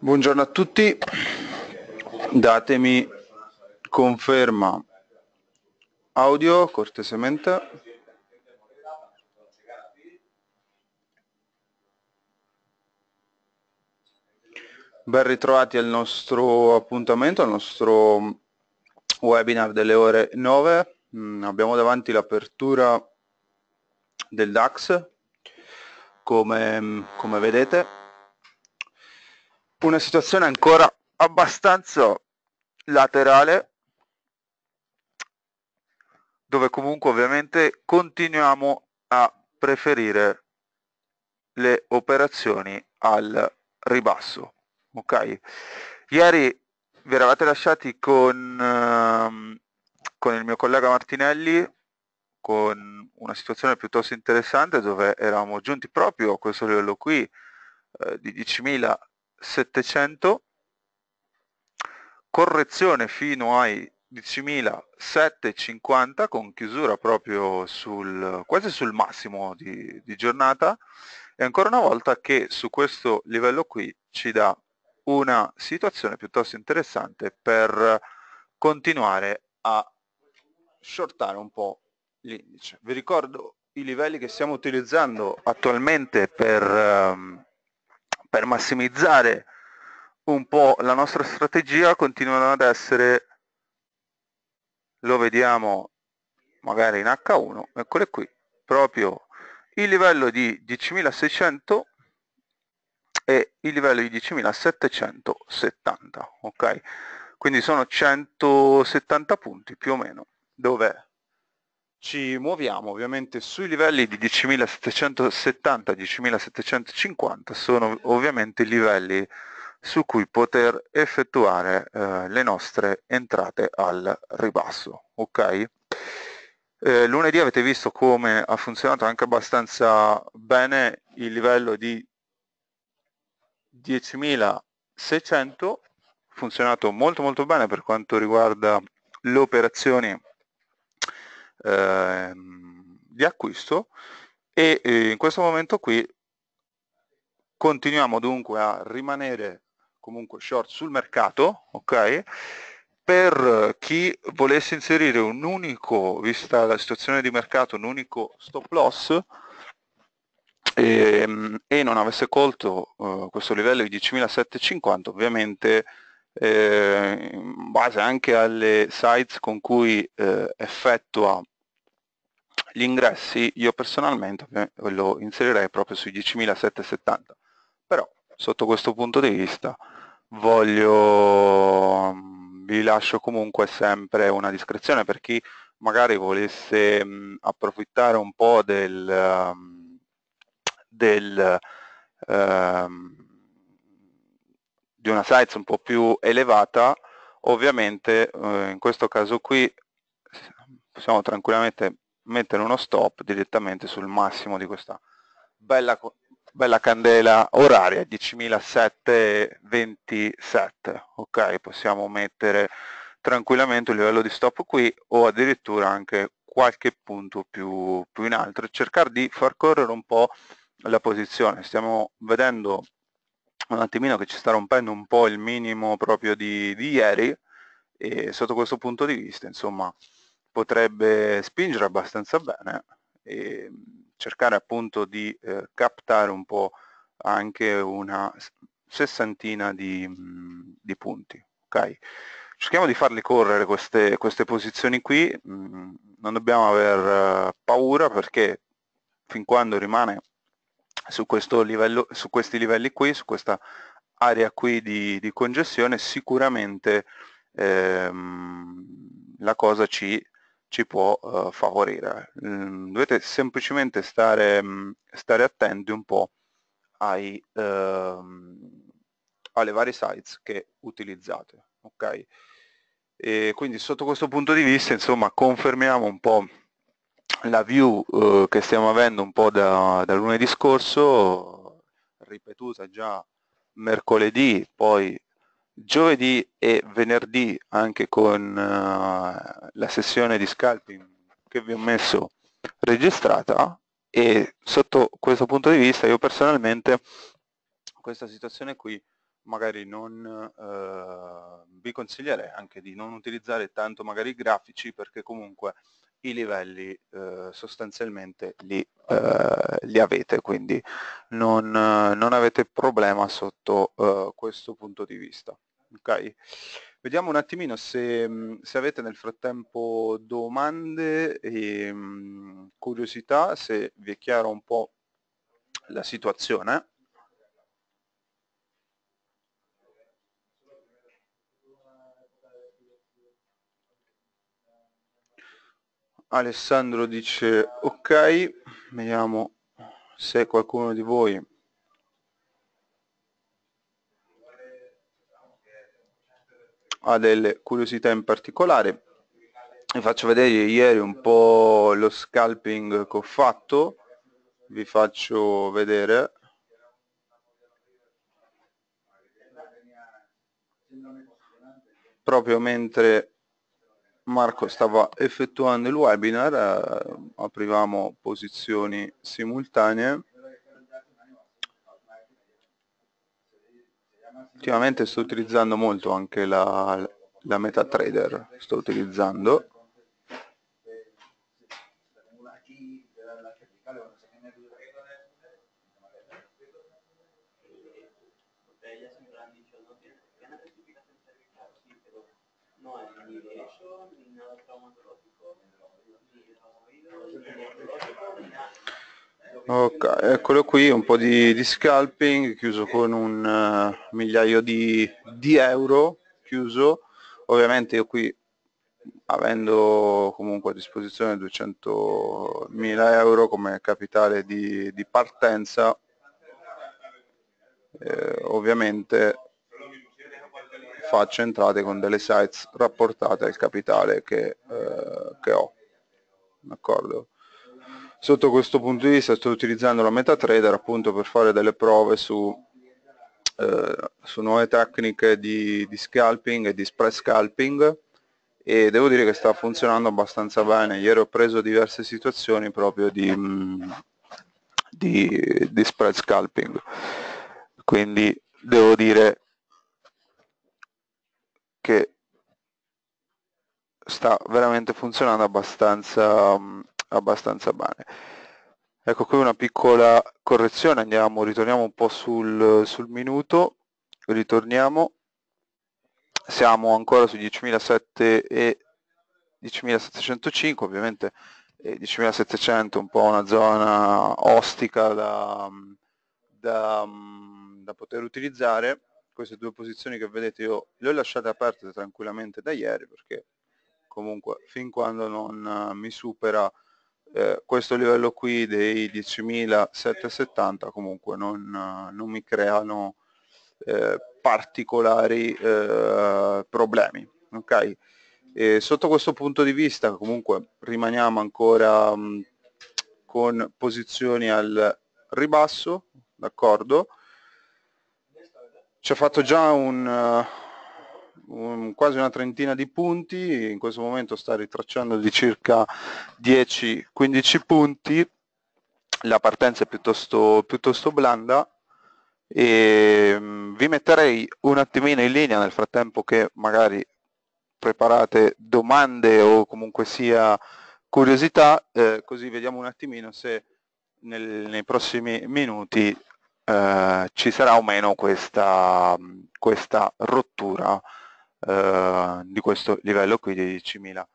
Buongiorno a tutti, datemi conferma audio cortesemente. Ben ritrovati al nostro appuntamento, al nostro webinar delle ore 9. Mm, abbiamo davanti l'apertura del DAX, come, come vedete una situazione ancora abbastanza laterale dove comunque ovviamente continuiamo a preferire le operazioni al ribasso ok ieri vi eravate lasciati con, ehm, con il mio collega Martinelli con una situazione piuttosto interessante dove eravamo giunti proprio a questo livello qui eh, di 10.000 700, correzione fino ai 10.750 con chiusura proprio sul, quasi sul massimo di, di giornata e ancora una volta che su questo livello qui ci dà una situazione piuttosto interessante per continuare a shortare un po' l'indice. Vi ricordo i livelli che stiamo utilizzando attualmente per, ehm, per massimizzare un po' la nostra strategia continuano ad essere lo vediamo magari in H1 eccole qui proprio il livello di 10.600 e il livello di 10.770 ok quindi sono 170 punti più o meno dove ci muoviamo ovviamente sui livelli di 10.770 10.750 sono ovviamente i livelli su cui poter effettuare eh, le nostre entrate al ribasso ok eh, lunedì avete visto come ha funzionato anche abbastanza bene il livello di 10.600 funzionato molto molto bene per quanto riguarda le operazioni Ehm, di acquisto e eh, in questo momento qui continuiamo dunque a rimanere comunque short sul mercato, ok? Per chi volesse inserire un unico, vista la situazione di mercato, un unico stop loss, e, ehm, e, non avesse colto uh, questo livello di 10.750 ovviamente eh, in base anche alle sites con cui eh, effettua gli ingressi io personalmente eh, lo inserirei proprio sui 10.770 però sotto questo punto di vista voglio mm, vi lascio comunque sempre una discrezione per chi magari volesse mh, mm, approfittare un po' del, mm, del ehm, di una size un po' più elevata, ovviamente eh, in questo caso qui possiamo tranquillamente mettere uno stop direttamente sul massimo di questa bella, bella candela oraria 10.727 ok possiamo mettere tranquillamente il livello di stop qui o addirittura anche qualche punto più, più in alto e cercare di far correre un po' la posizione stiamo vedendo un attimino che ci sta rompendo un po' il minimo proprio di, di ieri e sotto questo punto di vista insomma potrebbe spingere abbastanza bene e cercare appunto di eh, captare un po' anche una sessantina di, mm, di punti. Okay? Cerchiamo di farli correre queste, queste posizioni qui, mm, non dobbiamo aver eh, paura perché fin quando rimane su, livello, su questi livelli qui, su questa area qui di, di congestione, sicuramente ehm, la cosa ci, ci può eh, favorire. Mm, dovete semplicemente stare, mm, stare attenti un po' ai, ehm, alle varie sites che utilizzate. Okay? E quindi sotto questo punto di vista, insomma, confermiamo un po' la view eh, che stiamo avendo un po' da, da lunedì scorso, ripetuta già mercoledì, poi giovedì e venerdì anche con uh, la sessione di scalping che vi ho messo registrata e sotto questo punto di vista io personalmente questa situazione qui magari non uh, vi consiglierei anche di non utilizzare tanto magari i grafici perché comunque i livelli eh, sostanzialmente li, eh, li, avete, quindi non, non avete problema sotto eh, questo punto di vista. Okay. Vediamo un attimino se, mm, se, avete nel frattempo domande e mh, mm, curiosità, se vi è chiara un po' la situazione. Alessandro dice ok, vediamo se qualcuno di voi ha delle curiosità in particolare. Vi faccio vedere ieri un po' lo scalping che ho fatto, vi faccio vedere. Proprio mentre Marco stava effettuando il webinar, eh, aprivamo posizioni simultanee. Ultimamente sto utilizzando molto anche la, la MetaTrader, sto utilizzando no è litigation, ni nada traumatológico, Ok, eccolo qui, un po' di, di scalping, chiuso con un uh, migliaio di, di, euro, chiuso. Ovviamente io qui, avendo comunque a disposizione 200.000 euro come capitale di, di partenza, eh, ovviamente faccio entrate con delle sites rapportate al capitale che, eh, che ho. D'accordo? Sotto questo punto di vista sto utilizzando la MetaTrader appunto per fare delle prove su, eh, su nuove tecniche di, di, scalping e di spread scalping e devo dire che sta funzionando abbastanza bene. Ieri ho preso diverse situazioni proprio di, mm, di, di spread scalping. Quindi devo dire che sta veramente funzionando abbastanza, mm, abbastanza bene. Ecco qui una piccola correzione, andiamo, ritorniamo un po' sul, sul minuto, ritorniamo, siamo ancora su 10.700 e 10.705, ovviamente 10.700 un po' una zona ostica da, mm, da, mm, da poter utilizzare, queste due posizioni che vedete io le ho lasciate aperte tranquillamente da ieri perché comunque fin quando non eh, mi supera eh, questo livello qui dei 10.770 comunque non, eh, non, mi creano eh, particolari eh, problemi ok e sotto questo punto di vista comunque rimaniamo ancora mh, con posizioni al ribasso d'accordo ci ha fatto già un, eh, un, quasi una trentina di punti, in questo momento sta ritracciando di circa 10-15 punti, la partenza è piuttosto, piuttosto blanda e mm, vi metterei un attimino in linea nel frattempo che magari preparate domande o comunque sia curiosità, eh, così vediamo un attimino se nel, nei prossimi minuti eh, ci sarà o meno questa, questa rottura eh, di questo livello qui di 10.715.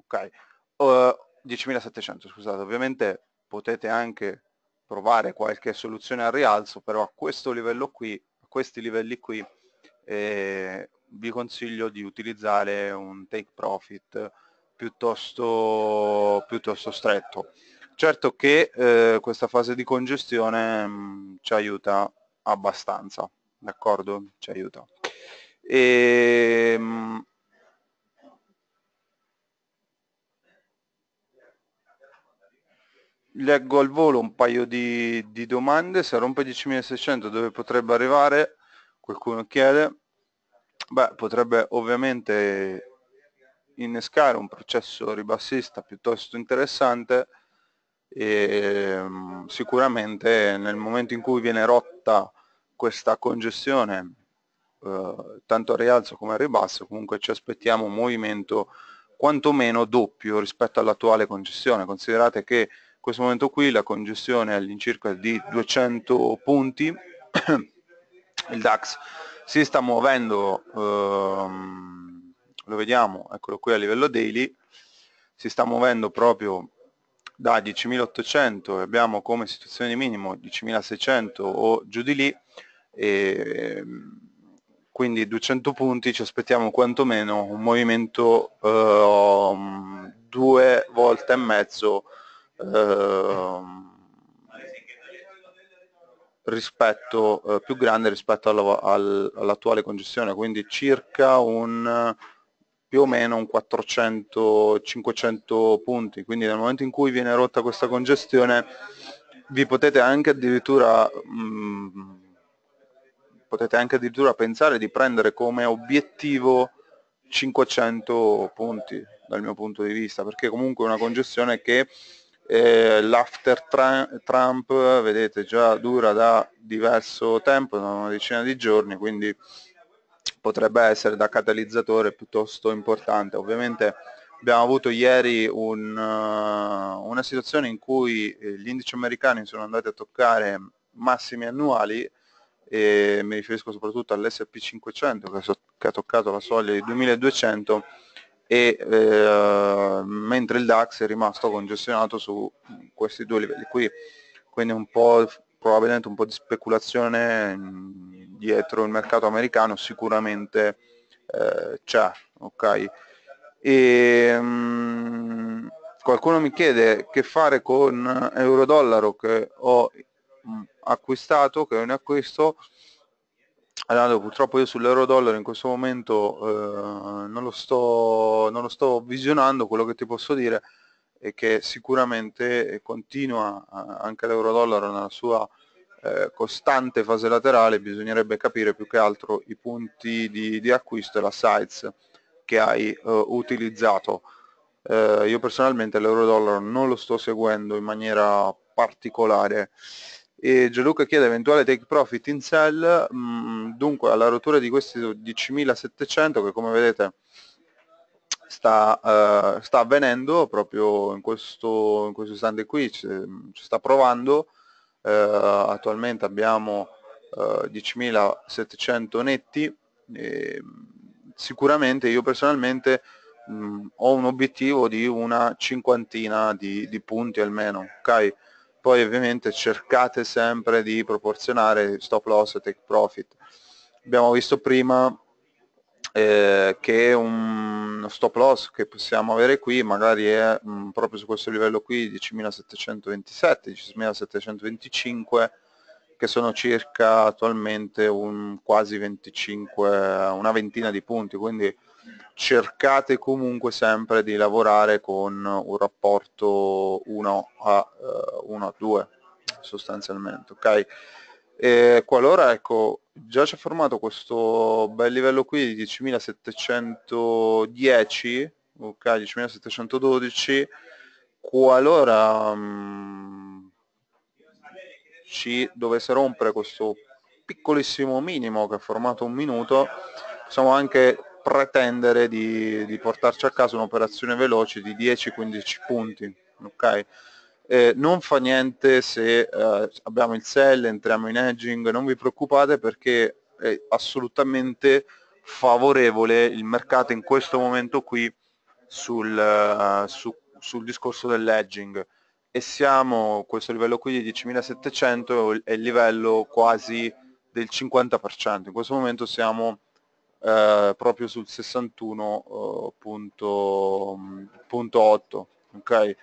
Okay. Uh, 10.700 scusate, ovviamente potete anche provare qualche soluzione al rialzo, però a questo livello qui, a questi livelli qui, eh, vi consiglio di utilizzare un take profit piuttosto, piuttosto stretto. Certo che eh, questa fase di congestione mh, mm, ci aiuta abbastanza, d'accordo? Ci aiuta. E, ehm, mh, leggo al volo un paio di, di domande, se rompe 10.600 dove potrebbe arrivare? Qualcuno chiede. Beh, potrebbe ovviamente innescare un processo ribassista piuttosto interessante e ehm, sicuramente nel momento in cui viene rotta questa congestione eh, tanto a rialzo come a ribasso comunque ci aspettiamo un movimento quantomeno doppio rispetto all'attuale congestione considerate che in questo momento qui la congestione è all'incirca di 200 punti il DAX si sta muovendo ehm, lo vediamo eccolo qui a livello daily si sta muovendo proprio da 10.800 e abbiamo come situazione di minimo 10.600 o giù di lì, e, ehm, quindi 200 punti ci aspettiamo quantomeno un movimento eh, due volte e mezzo eh, rispetto, eh, più grande rispetto all'attuale congestione, quindi circa un più o meno un 400-500 punti, quindi nel momento in cui viene rotta questa congestione vi potete anche addirittura mh, mm, potete anche addirittura pensare di prendere come obiettivo 500 punti dal mio punto di vista, perché comunque è una congestione che eh, l'after Trump, vedete, già dura da diverso tempo, da una decina di giorni, quindi potrebbe essere da catalizzatore piuttosto importante. Ovviamente abbiamo avuto ieri un, eh, una situazione in cui eh, gli indici americani sono andati a toccare massimi annuali e mi riferisco soprattutto all'SP500 che, so, che ha toccato la soglia di 2200 e eh, mentre il DAX è rimasto congestionato su questi due livelli qui quindi un po' probabilmente un po' di speculazione mm, dietro il mercato americano sicuramente eh, c'è, ok? E, mh, mm, qualcuno mi chiede che fare con euro-dollaro che ho mm, acquistato, che non acquisto, allora, purtroppo io sull'euro-dollaro in questo momento eh, non, lo sto, non lo sto visionando, quello che ti posso dire è che sicuramente continua eh, anche l'euro-dollaro nella sua eh, costante fase laterale bisognerebbe capire più che altro i punti di, di acquisto e la size che hai eh, utilizzato. Eh, io personalmente l'euro-dollaro non lo sto seguendo in maniera particolare. E Gianluca chiede eventuale take profit in sell, mh, mm, dunque alla rottura di questi 10.700 che come vedete sta, eh, sta avvenendo proprio in questo, in questo istante qui, ci sta provando, eh, attualmente abbiamo eh, 10.700 netti mm, sicuramente io personalmente mh, mm, ho un obiettivo di una cinquantina di, di punti almeno ok poi ovviamente cercate sempre di proporzionare stop loss e take profit abbiamo visto prima eh, che un stop loss che possiamo avere qui magari è mh, mm, proprio su questo livello qui 10.727, 10.725 che sono circa attualmente un quasi 25, una ventina di punti, quindi cercate comunque sempre di lavorare con un rapporto 1 a, uh, eh, 1 a 2 sostanzialmente, ok? E qualora ecco, già ci ha formato questo bel livello qui di 10.710, ok, 10.712, qualora mm, ci dovesse rompere questo piccolissimo minimo che ha formato un minuto, possiamo anche pretendere di, di portarci a casa un'operazione veloce di 10-15 punti, ok? eh, non fa niente se eh, abbiamo il sell, entriamo in edging, non vi preoccupate perché è assolutamente favorevole il mercato in questo momento qui sul, uh, su, sul discorso dell'edging e siamo, questo livello qui di 10.700 è il livello quasi del 50%, in questo momento siamo eh, proprio sul 61.8, eh, ok?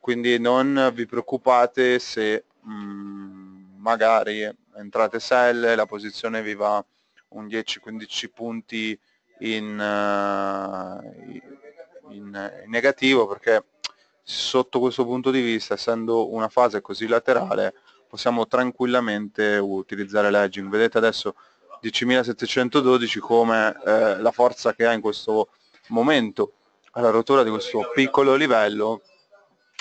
quindi non vi preoccupate se mh, mm, magari entrate sell la posizione vi va un 10-15 punti in, uh, in, in negativo perché sotto questo punto di vista essendo una fase così laterale possiamo tranquillamente utilizzare l'edging vedete adesso 10.712 come eh, la forza che ha in questo momento alla rottura di questo piccolo livello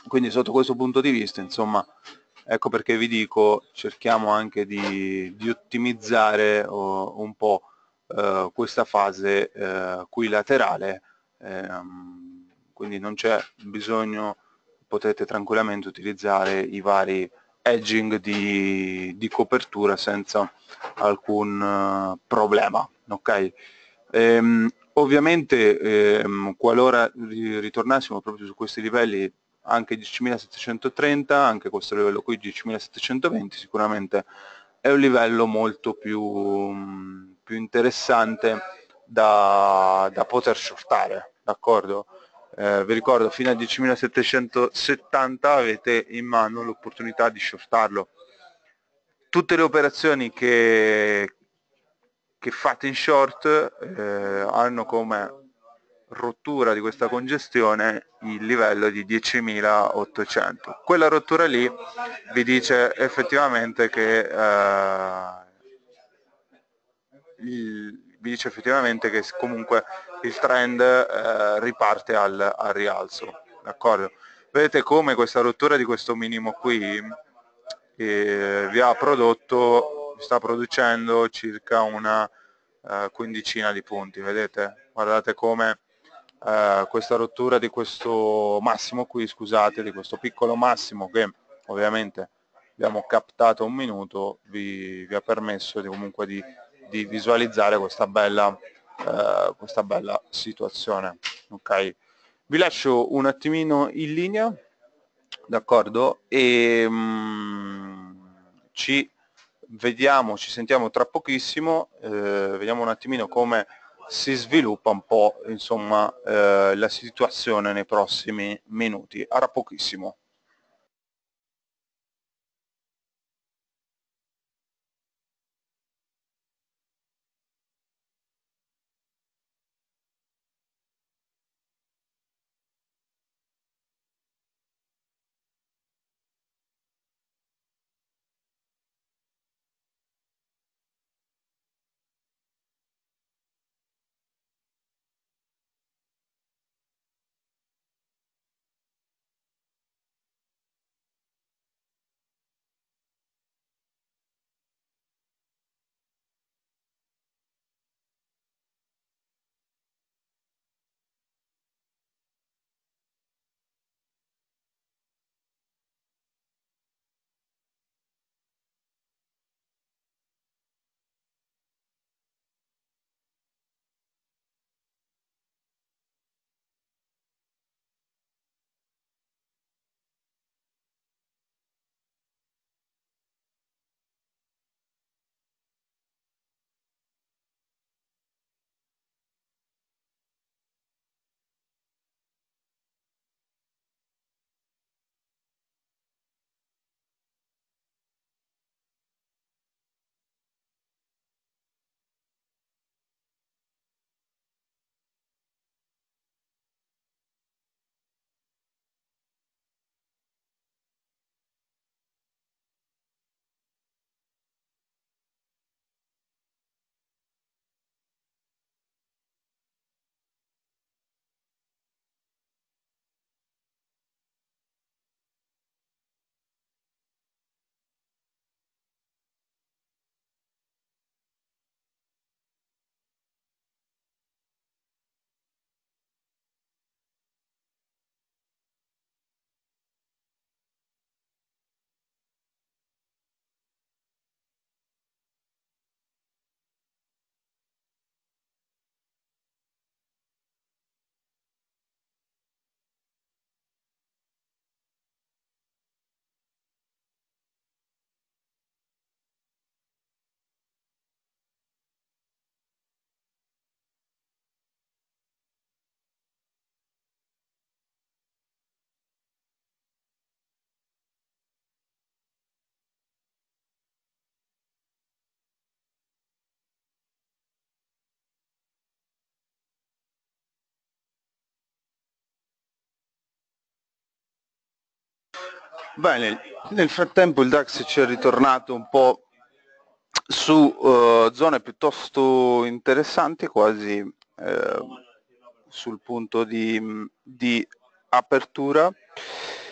quindi sotto questo punto di vista insomma ecco perché vi dico cerchiamo anche di, di ottimizzare oh, un po' eh, questa fase eh, qui laterale ehm, quindi non c'è bisogno potete tranquillamente utilizzare i vari edging di, di copertura senza alcun eh, problema ok ehm, ovviamente ehm, qualora ritornassimo proprio su questi livelli anche 10.730, anche questo livello qui 10.720 sicuramente è un livello molto più, mm, più interessante da, da, poter shortare, d'accordo? Eh, vi ricordo fino a 10.770 avete in mano l'opportunità di shortarlo. Tutte le operazioni che, che fate in short eh, hanno come rottura di questa congestione il livello di 10.800. Quella rottura lì vi dice effettivamente che, eh, il, vi dice effettivamente che comunque il trend eh, riparte al, al rialzo. Vedete come questa rottura di questo minimo qui eh, vi ha prodotto, sta producendo circa una eh, quindicina di punti, vedete? Guardate come eh, questa rottura di questo massimo qui, scusate, di questo piccolo massimo che ovviamente abbiamo captato un minuto, vi, vi ha permesso di, comunque di, di visualizzare questa bella, eh, questa bella situazione. Okay. Vi lascio un attimino in linea, d'accordo, e mh, mm, ci vediamo, ci sentiamo tra pochissimo, eh, vediamo un attimino come si sviluppa un po' insomma, eh, la situazione nei prossimi minuti, Ora pochissimo. Bene, nel frattempo il DAX ci è ritornato un po' su uh, zone piuttosto interessanti, quasi uh, sul punto di, di, apertura.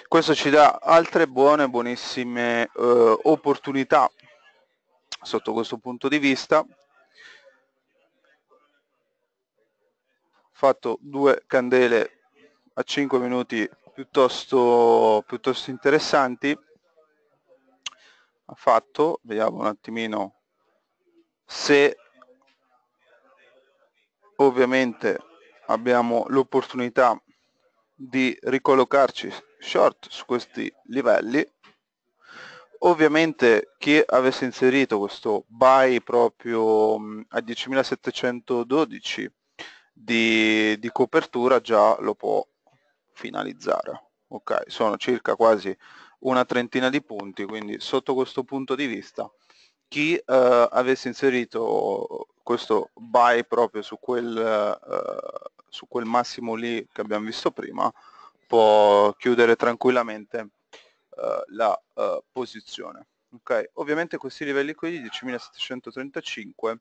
Questo ci dà altre buone, buonissime uh, opportunità sotto questo punto di vista. Fatto due candele a 5 minuti piuttosto, piuttosto interessanti. Ha fatto, vediamo un attimino se ovviamente abbiamo l'opportunità di ricollocarci short su questi livelli ovviamente chi avesse inserito questo buy proprio a 10.712 di, di copertura già lo può finalizzare. Ok, sono circa quasi una trentina di punti, quindi sotto questo punto di vista chi eh, avesse inserito questo buy proprio su quel, eh, su quel massimo lì che abbiamo visto prima può chiudere tranquillamente eh, la eh, posizione. Okay. Ovviamente questi livelli qui di 10.735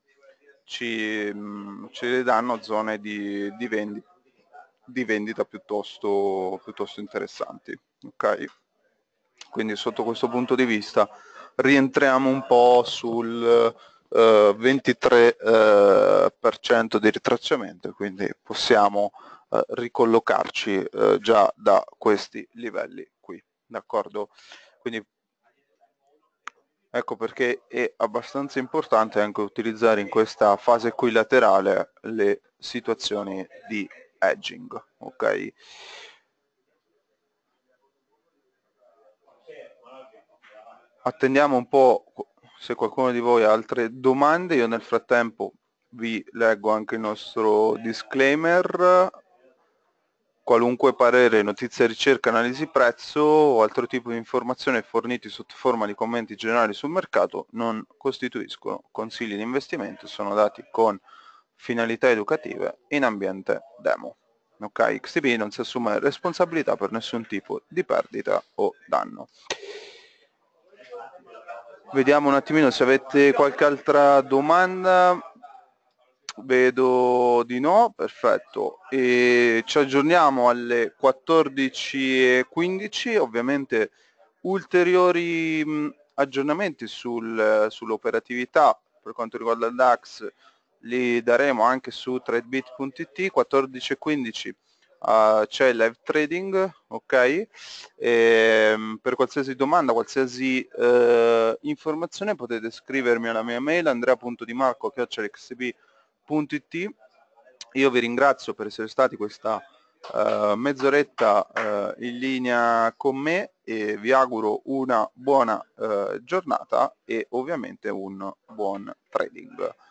ci, mh, mm, ci danno zone di, di vendita di vendita piuttosto, piuttosto interessanti. Okay? Quindi sotto questo punto di vista rientriamo un po' sul eh, 23% eh, di ritracciamento, quindi possiamo eh, ricollocarci eh, già da questi livelli qui. D'accordo? Quindi Ecco perché è abbastanza importante anche utilizzare in questa fase qui laterale le situazioni di edging, ok? Attendiamo un po' se qualcuno di voi ha altre domande, io nel frattempo vi leggo anche il nostro disclaimer. Qualunque parere, notizia, ricerca, analisi prezzo o altro tipo di informazione forniti sotto forma di commenti generali sul mercato non costituiscono consigli di investimento, sono dati con finalità educative in ambiente demo. Ok, XTB non si assume responsabilità per nessun tipo di perdita o danno. Vediamo un attimino se avete qualche altra domanda. Vedo di no, perfetto. E ci aggiorniamo alle 14.15, ovviamente ulteriori aggiornamenti sul, sull'operatività per quanto riguarda il DAX li daremo anche su tradebit.it 14 e 15 uh, ah, c'è il live trading ok e, ehm, per qualsiasi domanda qualsiasi uh, informazione potete scrivermi alla mia mail andrea.dimarco.xb.it io vi ringrazio per essere stati questa Uh, mezz'oretta uh, in linea con me e vi auguro una buona uh, giornata e ovviamente un buon trading.